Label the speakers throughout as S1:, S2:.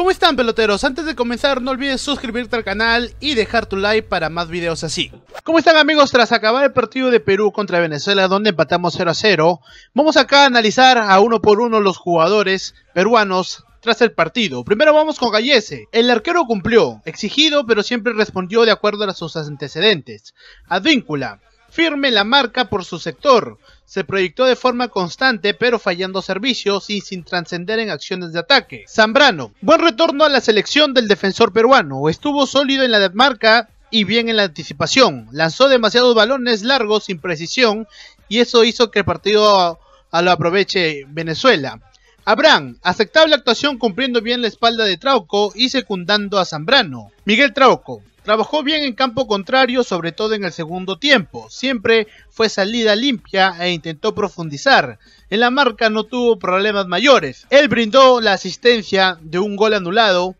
S1: ¿Cómo están peloteros? Antes de comenzar no olvides suscribirte al canal y dejar tu like para más videos así. ¿Cómo están amigos? Tras acabar el partido de Perú contra Venezuela donde empatamos 0 a 0, vamos acá a analizar a uno por uno los jugadores peruanos tras el partido. Primero vamos con Gallese. El arquero cumplió, exigido, pero siempre respondió de acuerdo a sus antecedentes. Advíncula firme la marca por su sector. Se proyectó de forma constante pero fallando servicios y sin trascender en acciones de ataque. Zambrano, buen retorno a la selección del defensor peruano. Estuvo sólido en la marca y bien en la anticipación. Lanzó demasiados balones largos sin precisión y eso hizo que el partido lo aproveche Venezuela. Abraham, aceptable actuación cumpliendo bien la espalda de Trauco y secundando a Zambrano. Miguel Trauco, Trabajó bien en campo contrario, sobre todo en el segundo tiempo. Siempre fue salida limpia e intentó profundizar. En la marca no tuvo problemas mayores. Él brindó la asistencia de un gol anulado.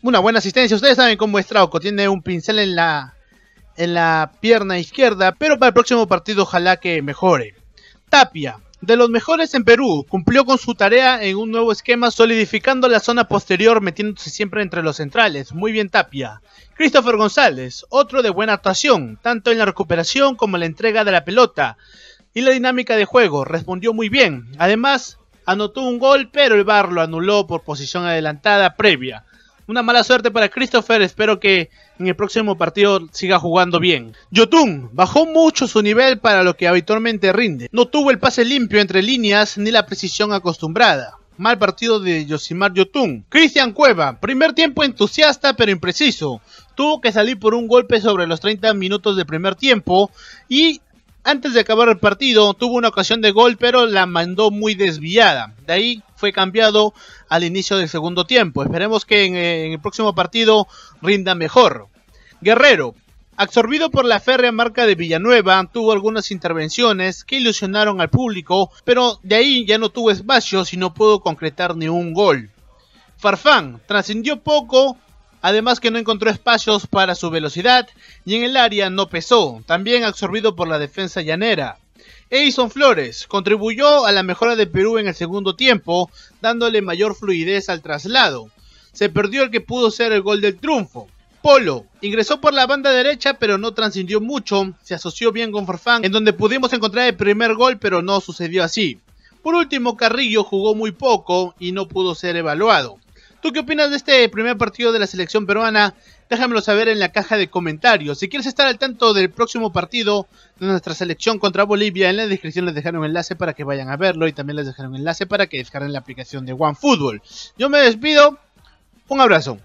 S1: Una buena asistencia. Ustedes saben cómo es Trauco. Tiene un pincel en la, en la pierna izquierda. Pero para el próximo partido ojalá que mejore. Tapia de los mejores en Perú. Cumplió con su tarea en un nuevo esquema, solidificando la zona posterior, metiéndose siempre entre los centrales. Muy bien Tapia. Christopher González, otro de buena actuación, tanto en la recuperación como en la entrega de la pelota. Y la dinámica de juego, respondió muy bien. Además, anotó un gol, pero el VAR lo anuló por posición adelantada previa. Una mala suerte para Christopher, espero que en el próximo partido siga jugando bien. Yotun bajó mucho su nivel para lo que habitualmente rinde. No tuvo el pase limpio entre líneas ni la precisión acostumbrada mal partido de Yosimar Yotun. Cristian Cueva, primer tiempo entusiasta pero impreciso. Tuvo que salir por un golpe sobre los 30 minutos de primer tiempo y antes de acabar el partido, tuvo una ocasión de gol, pero la mandó muy desviada. De ahí fue cambiado al inicio del segundo tiempo. Esperemos que eh, en, el próximo partido rinda mejor. Guerrero, absorbido por la férrea marca de Villanueva, tuvo algunas intervenciones que ilusionaron al público, pero de ahí ya no tuvo espacio y no pudo concretar ni un gol. Farfán trascendió poco además que no encontró espacios para su velocidad y en el área no pesó, también absorbido por la defensa llanera. Eison Flores contribuyó a la mejora de Perú en el segundo tiempo, dándole mayor fluidez al traslado. Se perdió el que pudo ser el gol del triunfo. Polo ingresó por la banda derecha pero no trascendió mucho, se asoció bien con Forfán en donde pudimos encontrar el primer gol pero no sucedió así. Por último Carrillo jugó muy poco y no pudo ser evaluado. ¿Tú qué opinas de este primer partido de la selección peruana? Déjamelo saber en la caja de comentarios. Si quieres estar al tanto del próximo partido de nuestra selección contra Bolivia, en la descripción les dejaré un enlace para que vayan a verlo y también les dejaron un enlace para que descarguen la aplicación de OneFootball. Yo me despido. Un abrazo.